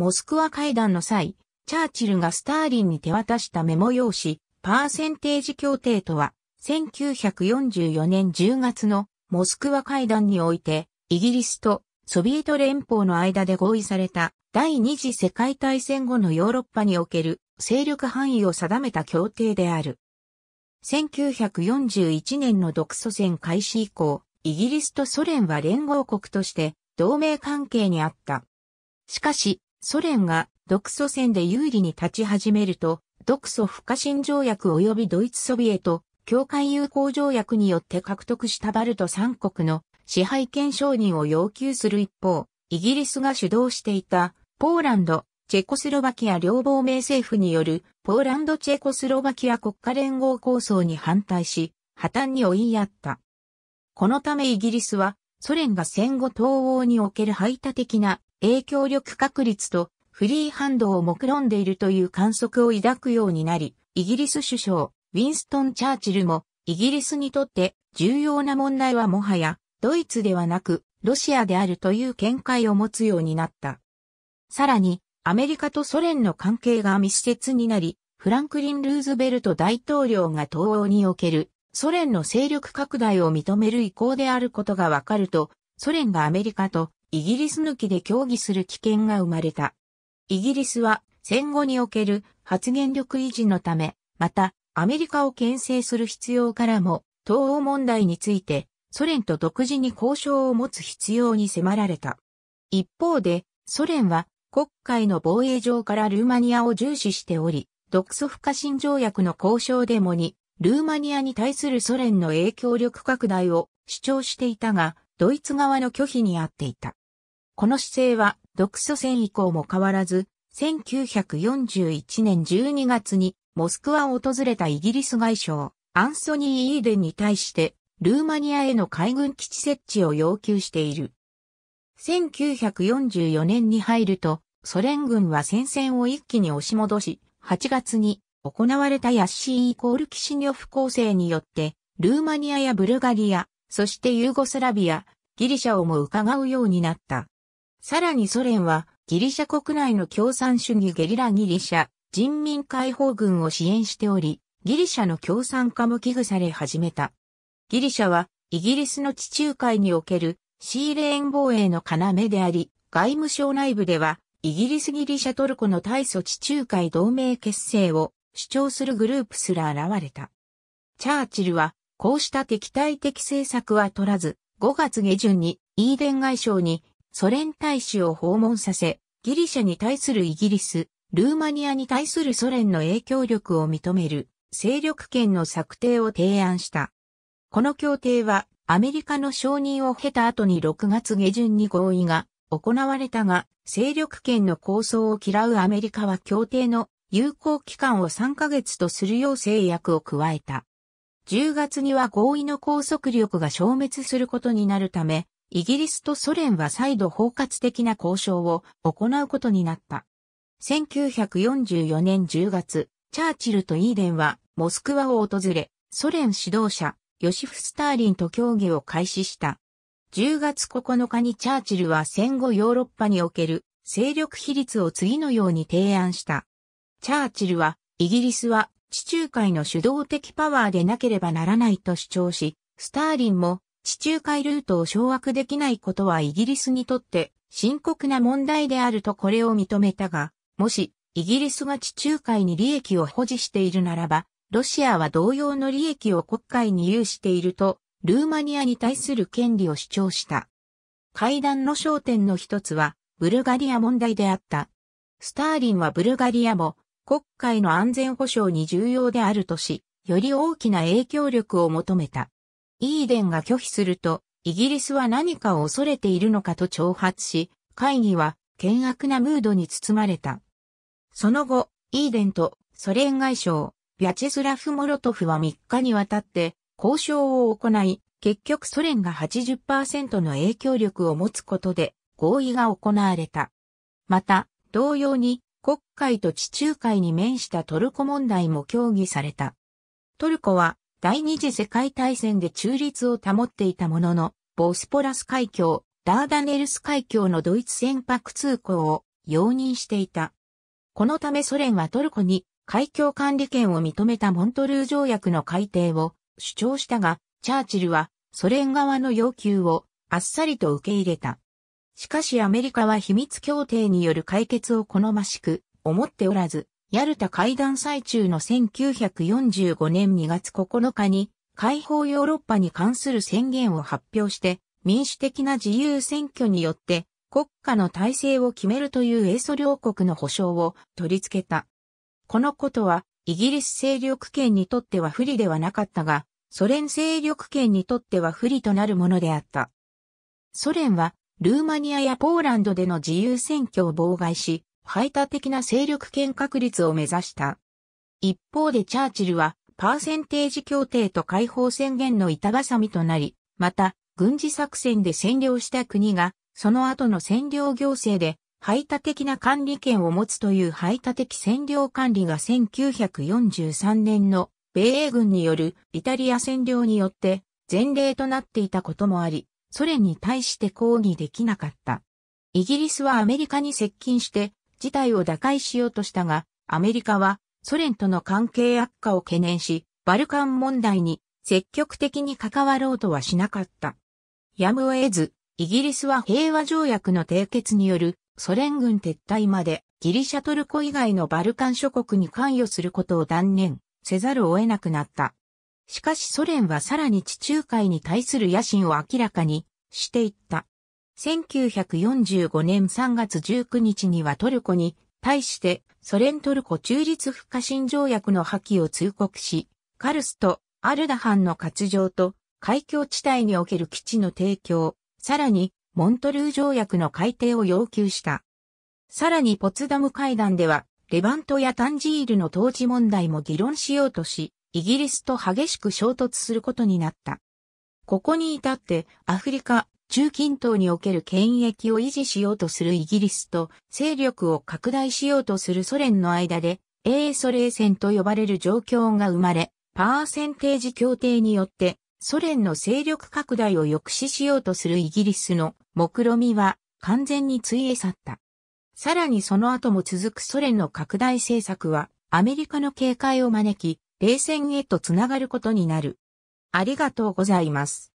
モスクワ会談の際、チャーチルがスターリンに手渡したメモ用紙、パーセンテージ協定とは、1944年10月のモスクワ会談において、イギリスとソビエト連邦の間で合意された第二次世界大戦後のヨーロッパにおける勢力範囲を定めた協定である。1941年の独ソ戦開始以降、イギリスとソ連は連合国として同盟関係にあった。しかし、ソ連が独ソ戦で有利に立ち始めると、独ソ不可侵条約及びドイツソビエト、境界友好条約によって獲得したバルト3国の支配権承認を要求する一方、イギリスが主導していたポーランド、チェコスロバキア両亡命政府によるポーランドチェコスロバキア国家連合構想に反対し、破綻に追いやった。このためイギリスはソ連が戦後東欧における排他的な影響力確立とフリーハンドを目論んでいるという観測を抱くようになり、イギリス首相、ウィンストン・チャーチルも、イギリスにとって重要な問題はもはや、ドイツではなく、ロシアであるという見解を持つようになった。さらに、アメリカとソ連の関係が密接になり、フランクリン・ルーズベルト大統領が東欧におけるソ連の勢力拡大を認める意向であることがわかると、ソ連がアメリカとイギリス抜きで協議する危険が生まれた。イギリスは戦後における発言力維持のため、またアメリカを牽制する必要からも、東欧問題についてソ連と独自に交渉を持つ必要に迫られた。一方で、ソ連は国会の防衛上からルーマニアを重視しており、独ソ不可侵条約の交渉デモに、ルーマニアに対するソ連の影響力拡大を主張していたが、ドイツ側の拒否にあっていた。この姿勢は独ソ戦以降も変わらず、1941年12月にモスクワを訪れたイギリス外相、アンソニー・イーデンに対して、ルーマニアへの海軍基地設置を要求している。1944年に入ると、ソ連軍は戦線を一気に押し戻し、8月に行われたヤッシーイコールキシニョフ構成によって、ルーマニアやブルガリア、そしてユーゴスラビア、ギリシャをも伺うようになった。さらにソ連はギリシャ国内の共産主義ゲリラギリシャ人民解放軍を支援しており、ギリシャの共産化も危惧され始めた。ギリシャはイギリスの地中海におけるシーレーン防衛の要であり、外務省内部ではイギリスギリシャトルコの大祖地中海同盟結成を主張するグループすら現れた。チャーチルはこうした敵対的政策は取らず、5月下旬にイーデン外相にソ連大使を訪問させ、ギリシャに対するイギリス、ルーマニアに対するソ連の影響力を認める勢力圏の策定を提案した。この協定はアメリカの承認を経た後に6月下旬に合意が行われたが、勢力圏の構想を嫌うアメリカは協定の有効期間を3ヶ月とするよう制約を加えた。10月には合意の拘束力が消滅することになるため、イギリスとソ連は再度包括的な交渉を行うことになった。1944年10月、チャーチルとイーデンはモスクワを訪れ、ソ連指導者、ヨシフ・スターリンと協議を開始した。10月9日にチャーチルは戦後ヨーロッパにおける勢力比率を次のように提案した。チャーチルは、イギリスは地中海の主導的パワーでなければならないと主張し、スターリンも地中海ルートを掌握できないことはイギリスにとって深刻な問題であるとこれを認めたが、もしイギリスが地中海に利益を保持しているならば、ロシアは同様の利益を国会に有していると、ルーマニアに対する権利を主張した。会談の焦点の一つは、ブルガリア問題であった。スターリンはブルガリアも国会の安全保障に重要であるとし、より大きな影響力を求めた。イーデンが拒否すると、イギリスは何かを恐れているのかと挑発し、会議は険悪なムードに包まれた。その後、イーデンとソ連外相、ビャチェスラフ・モロトフは3日にわたって交渉を行い、結局ソ連が80%の影響力を持つことで合意が行われた。また、同様に国会と地中海に面したトルコ問題も協議された。トルコは第二次世界大戦で中立を保っていたものの、ボスポラス海峡、ダーダネルス海峡のドイツ船舶通行を容認していた。このためソ連はトルコに海峡管理権を認めたモントルー条約の改定を主張したが、チャーチルはソ連側の要求をあっさりと受け入れた。しかしアメリカは秘密協定による解決を好ましく思っておらず、ヤルタ会談最中の1945年2月9日に、解放ヨーロッパに関する宣言を発表して、民主的な自由選挙によって、国家の体制を決めるという英ソ両国の保障を取り付けた。このことは、イギリス勢力圏にとっては不利ではなかったが、ソ連勢力圏にとっては不利となるものであった。ソ連は、ルーマニアやポーランドでの自由選挙を妨害し、排他的な勢力圏確立を目指した。一方でチャーチルは、パーセンテージ協定と解放宣言の板挟みとなり、また、軍事作戦で占領した国が、その後の占領行政で、排他的な管理権を持つという排他的占領管理が1943年の米英軍によるイタリア占領によって前例となっていたこともあり、ソ連に対して抗議できなかった。イギリスはアメリカに接近して事態を打開しようとしたが、アメリカはソ連との関係悪化を懸念し、バルカン問題に積極的に関わろうとはしなかった。やむを得ず、イギリスは平和条約の締結によるソ連軍撤退までギリシャトルコ以外のバルカン諸国に関与することを断念せざるを得なくなった。しかしソ連はさらに地中海に対する野心を明らかにしていった。1945年3月19日にはトルコに対してソ連トルコ中立不可侵条約の破棄を通告し、カルスとアルダハンの割譲と海峡地帯における基地の提供、さらにモントルー条約の改定を要求した。さらにポツダム会談では、レバントやタンジールの統治問題も議論しようとし、イギリスと激しく衝突することになった。ここに至ってアフリカ、中近東における権益を維持しようとするイギリスと勢力を拡大しようとするソ連の間で、英ソ冷戦と呼ばれる状況が生まれ、パーセンテージ協定によってソ連の勢力拡大を抑止しようとするイギリスの目論みは完全についえ去った。さらにその後も続くソ連の拡大政策はアメリカの警戒を招き、冷戦へとつながることになる。ありがとうございます。